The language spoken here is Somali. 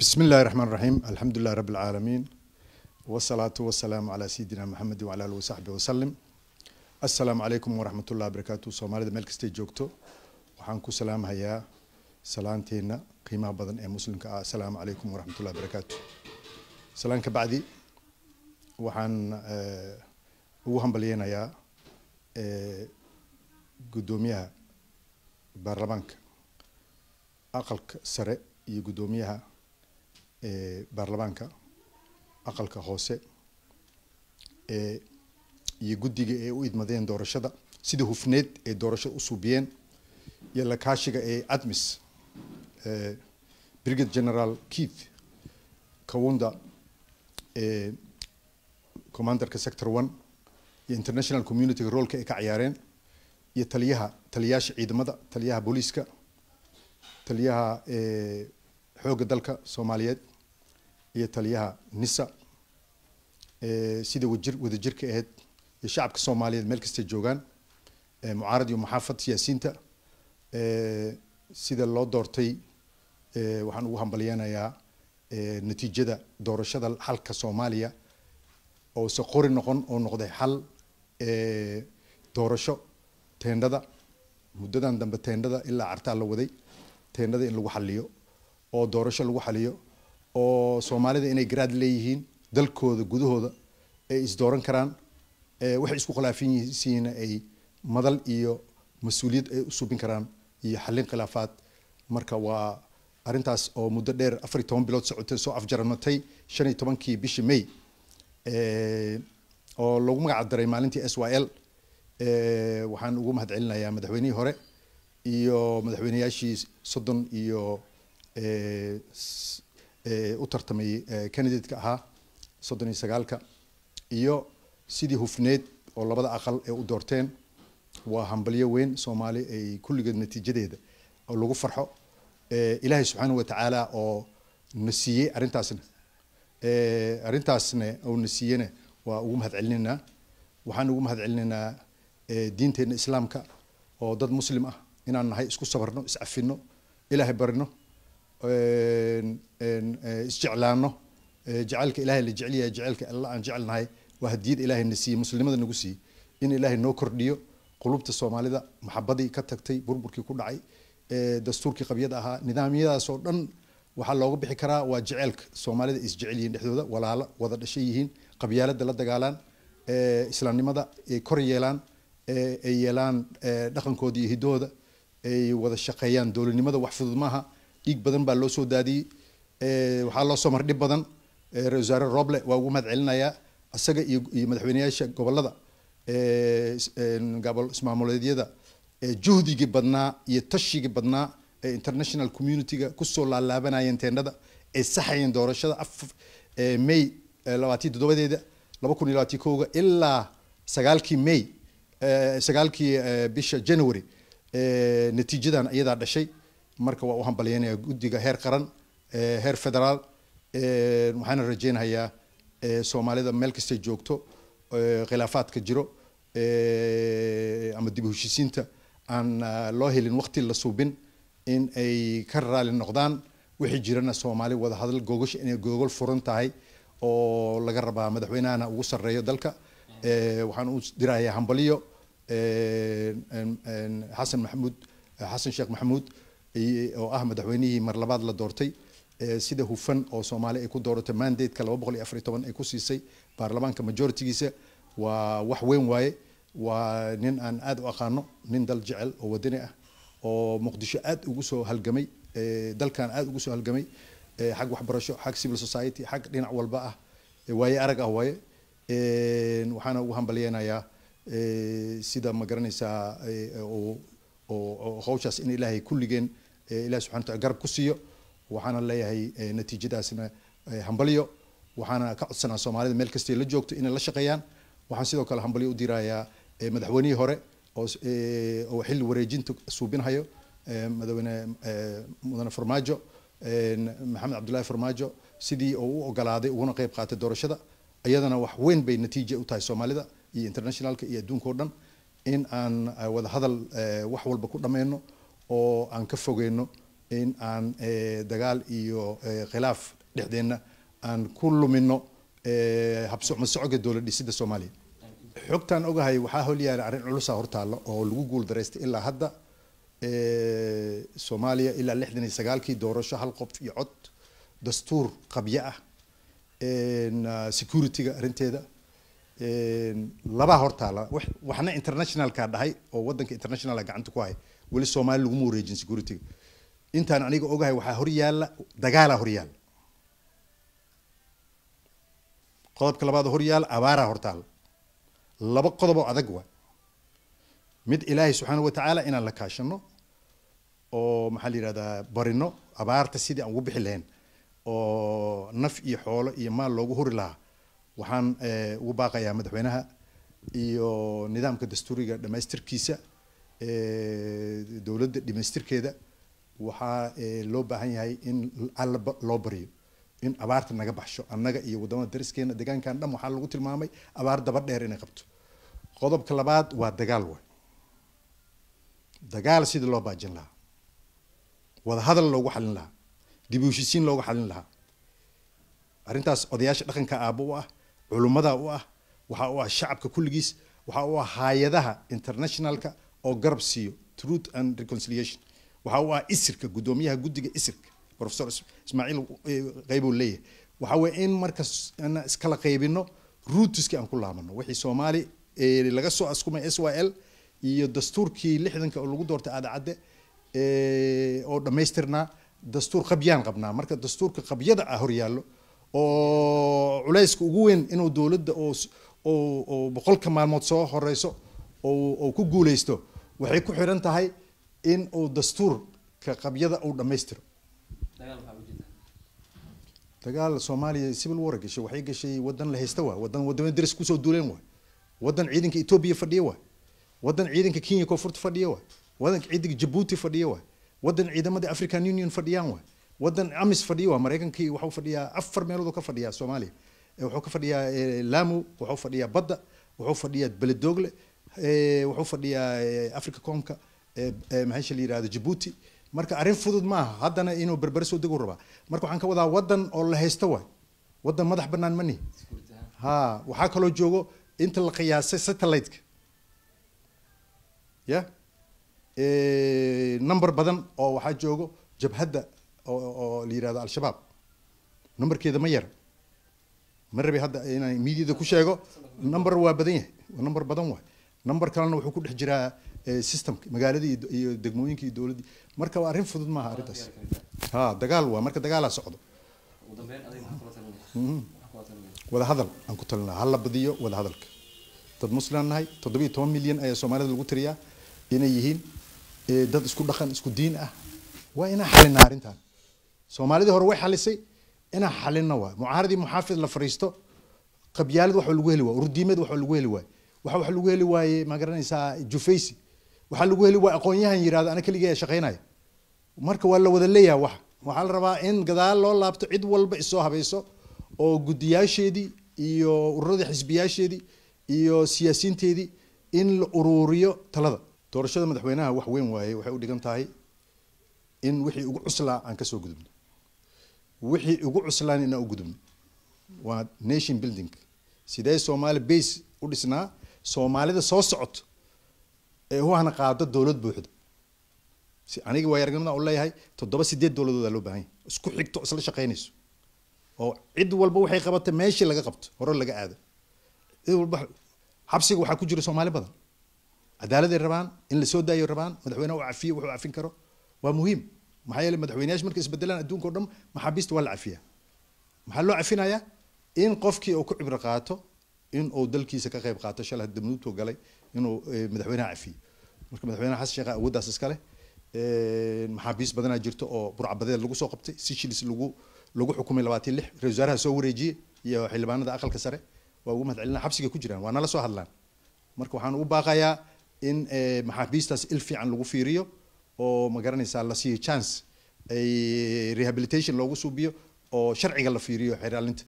بسم الله الرحمن الرحيم الحمد لله رب العالمين والصلاة والسلام على سيدنا محمد وعلى آله وصحبه وسلم السلام عليكم ورحمة الله وبركاته سومالي ملك ستي جوكتو وحان كو سلام هيا سلامتينا قيمة بدن اي مسلم السلام عليكم ورحمة الله وبركاته سلام كبعدي وحان وهم بلينا يا قدوميها برلمانك أقل سرق iyo guddoomiyaha baarlamaanka aqalka hoose iyo guddiga ay u idmadeen doorashada sida hufneed ay doorashada u suubiyeen iyo lakaashiga ee admis brigade general keith kawunda commanderka sector one iyo international communityga rolka ay ka ciyaareen iyo taliyaha taliyaasha ciidamada taliyaha booliiska taliyaha xoogga dalka soomaaliyeed iyo taliyaha nisa sida wajir wadajirka ahayd iyo shacabka soomaaliyeed meel kastay joogaan mucaarad iyo muxaafad siyaasiinta sida loo doortay waxaan ugu hambalyeynayaa natiijada doorashada xalka soomaaliya oo se qori noqon oo noqday xal doorasho teendhada muddadan dambe teendhada ilaa cartaa la waday teendhada in lagu xaliyo oo doorasho lagu xaliyo oo soomaalida inay garaad leeyihiin dalkooda gudahooda ay isdooran karaan waxay isku khilaafinsiina ay madal iyo mas-uuliyad ay u subin karaan iyo xallin khilaafaad marka waa arintaas oo muddo dheer afariy toban bilood socotay soo afjarmatay shan iyo tobankii bishii may oo lagu magac maalintii s y l waxaan ugu mahad celinayaa madaxweynihii hore iyo madaxweyneyaashii soddon iyo u tartamay candidatka ahaa soddon iyo sagaalka iyo sidii hufneed oo labada aqal ee u doorteen waa hambalyo weyn soomaali ay kulligeed natiijadeeda lagu farxo ilaahay subxaana watacaala oo na siiyey arrintaasna arrintaasna oo na siiyena waa ugu mahad celinaynaa waxaan ugu mahad celinaynaa diinteenna islaamka oo dad muslim ah inaan nahay isku sabarno iscafinno ilaahay barino Eh, isjeclaano eh, jecaylka ilahay la jecelyahay jeceylka alla aan jecelnahay waa hadiyad ilaahay na siiyey muslimada nagu siiyey in ilaahay noo kordhiyo qulubta soomaalida maxabadii ka tagtay burburkii ku dhacay eh, dastuurkii qabyada ahaa nidaamyadaasoo dhan waxaa looga bixi karaa waa jeceylka soomaalida isjecel yihiin dhexdooda walaalo wada dhashay yihiin qabyaalada la dagaalaan islaamnimada ay kor yeelaan ay yeelaan dhaqankooda iyo hidahooda ay wada shaqeeyaan dowladnimada wax fudud maaha dhiig badan baa loo soo daadiyey eh, waxaa loo soo mar dhib badan eh, ra-isul wasaare roble waa ugu mahad celinayaa isaga iyo iyo madaxweyneyaasha gobollada eh, gobol ismaamuleedyada juhdigii badnaa iyo tashigii badnaa ee international community-ga kusoo laalaabanayeen teendhada ay saxayeen doorashada may labaatii toddobadeeda laba kun iyo labaatiy koga ilaa sagaalkii may sagaalkii bisha january natiijadan iyadaa dhashay marka waa u hambalyeynaya guddiga heer qaran heer federaal waxaana rajeynayaa soomaalida meel kastay joogto khilaafaadka jiro ama dib heshiisiinta aan ah, loo helin waqti la suubin in ay ka raali noqdaan wixii jirana soomaali wada hadal googasha inay googol furan tahay oo laga rabaa madaxweynahana ugu sarreeyo dalka waxaan u dirahayaa hambaliyo xasan maxamuud xasan sheekh maxamuud oo ah madaxweynihii mar labaad la doortay sida hufan oo soomaali ay ku dooratay mandatka laba boqol iyo afariy toban ay ku siisay baarlamaanka majoritigiisa waa wax weyn waaye waa nin aan aada u aqaano nin dal jecel oo wadani ah oo muqdisho aada ugu soo halgamay dalkan aada ugu soo halgamay xag waxbarasho xag civil society xag dhinac walba ah waaye arag ah waaye waxaana ugu hambalyenayaa sida ma garanaysaa oo hawshaas in ilaahay kulligeen ilahi subxana wataala garab ku siiyo waxaana leeyahay natiijadaasna hambalyo waxaana ka codsanaa soomaalida meel kastay la joogto inay la shaqeeyaan waxaan sidoo kale hambalyo u dirayaa madaxweynihii hore oo xilli wareejinta suubinhayo madaxweyne mudane farmaajo maxamed cabdullahi farmaajo sidii oo u ogolaaday uguna qeyb qaatay doorashada iyadana wax weyn bay natiija u tahay soomaalida iyo internationalka iyo adduunka o dhan in aan eh, wadahadal eh, wax walba ku dhammayno oo aan ka fogeyno in aan eh, dagaal iyo khilaaf dhexdeenna aan ku lumino habsocmasocga dowlad dhisida soomaaliya xogtaan ogahay waxaa holyaala arrin culusa ah hortaalla oo lagu guuldareystay ilaa hadda soomaaliya ilaa lixdan iyo sagaalkii doorasho hal qof iyo cod dastuur qabyo ah security-ga arrinteeda labaa hortaa waxna internationalka dhahay oo wadanka internationala gacanta ku hay weli soomaali laguma wareejin securityga intaan aniga ogahay waxaa hor horyaala dagaalaa horyaala qodobka labaad horyaala abaaraa hortaal laba qodoboo adag wa mid ilaahay subxaana watacaala inaan la kaashano oo maxaa la yihahdaa barino abaarta sidii aan ugu bixi lahayn oo naf iyo xoolo iyo maal loogu huri lahaa waxaan eh, ugu baaqayaa madaxweynaha iyo nidaamka dastuuriga dhamaystirkiisa eh, dowladda dhamaystirkeeda waxaa eh, loo baahan yahay in allaba loo baryo in abaarta naga baxsho annaga iyo waddamada dariskeena deegaankan dham waxaa lagu tilmaamay abaar daba dheer inay qabto qodobka labaad waa dagaal wa dagaal sidii loo baajin lahaa wadahadal loogu xalin lahaa dib u heshisiin loogu xalin lahaa arrintaas odayaasha dhaqanka aabo u ah culummada u ah waxa u ah shacabka kulligiis waxa u ah hay-adaha internationalka oo garab siiyo truth and reconciliation waxaa u ah isirka guddoomiyaha guddiga isirka professor ismaaciil eh, qaybow leeyahay waxaa weeye in marka na iskala qaybino ruutiskii aan ku laabano wixii soomaali eh, laga soo askumay s y l iyo dastuurkii lixdanka oo lagu doortay aadacadde eh, oo dhammaystirnaa dastuur qabyaan qabnaa marka dastuurka qabyada ah horyaalo oo culayska ugu weyn inuu dowladda oo boqolka maalmood soo horeyso oo ku guuleysto waxay ku xiran tahay in uu dastuurka qabyada uu dhamaystiro dagaal soomaaliya civil war gashay waxay gashay wadan la haysta wa wadan wadamo daris kusoo duuleen waa wadan ciidanka etoobiya fadhiya wa waddan ciidanka kenya koonfurta fadhiya wa wadanka ciidanka jabuuti fadhiya wa waddan ciidamada african union fadhiyaan waa wadan amis fadhiyo waa maraykankii waxau fadhiyaa afar meelooduu ka fadhiyaa soomaaliya eh, wuxuu ka fadhiyaa eh, lamu wuxuu fadhiyaa badda wuxuu fadhiyaa beledoogle eh, wuxuu fadhiyaa africa comka maxaysha la yirahdo jabuuti marka arrin fudud ma haddana inuu berbere soo degu rabaa marka waxaan ka wadaa wadan oo la haysto waay wadan madax banaan mani ha waxaa kaloo joogo inta la qiyaasay satelliteka ya number badan oo waxaa joogo jabhadda oo la yirahdo al-shabaab numberkeeda ma yar ma rabi hadda inaan miidyada ku sheego number waa badan yahay number badan waay number kalena wuxuu ku dhex jiraa eh, systemka magaalada iyo degmooyinka iyo dowladda marka waa arrin fudud maaha arrintaas ha dagaal waa marka dagaalaa socdo mhm. wadahadal aan ku talin lahaa hala badiyo wadahadalka dad muslimaan nahay toddoba iyo toban milyan ayaa soomaalida lagu tiriyaa inay yihiin eh, dad isku dhaqan isku diin ah waa inaan xalinaa arrintan soomaalidii hore way xalisay inaa xalinna waay mucaaradii muxaafid la fariisto qabyaalid waxa lagu heli waay urdiimad waxa lagu heli waay waxa wax lagu heli waaye ma garanaysaa jufaysi waxaa lagu heli waay aqoon yirahdo ana keligii shaqaynaya marka waa la wada leeyahay waxa waxaa la rabaa in gadaal loo laabto cid walba isoo habayso oo guddiyaasheedii iyo ururadii xisbiyaasheedii iyo siyaasiinteedii in la uruuriyo talada doorashada madaxweynaha wax weyn waaye waxay u dhigan tahay in wixii ugu cuslaa aan kasoo gudubno wixii ugu cuslaan inaan u gudubno waa nation building sidee soomaali base u dhisnaa soomaalida soo socoto ee uhana qaado dowlad buuxda aniga waayaaragnimada u leeyahay toddoba sideed dowladoodaa loo baahanya isku xigto isla shaqaynayso oo cid walba waxay qabata meeshii laga qabto hore laga aado cid walba xabsiga waxaa ku jira soomaali badan cadaaladay rabaan in lasoo daayo rabaan madaxweyneha u cafiyo wuxuu cafin karo waa muhiim maxaa yeele madaxweyneyaasha markay isbedelaan adduunka o dhan maxaabiista waa la cafiyaa maxaa loo cafinayaa in qofkii uu ku cibro qaato in dalkiisa ka qayb qaato shala damnuubtuu galay inuu eh, madaxweynaha cafiyo marka madaxweynaha xasan sheekh awooddaas iskale eh, maxaabiist badanaa jirto oo burcbadeed lagu soo qabtay sicilis lagu lagu xukumay labaatan lix ra-isul wasaaraha soo wareejiyey iyo xildhibaanada aqalka sare waa ugu mahad celina ku jiraan waa nala soo hadlaan marka waxaan u baaqayaa in eh, maxaabiistaas il fiican lagu fiiriyo oo magaranaysaa la siiyo chance ay rehabilitation loogu suubiyo oo sharciga la fiiriyo xeraalinta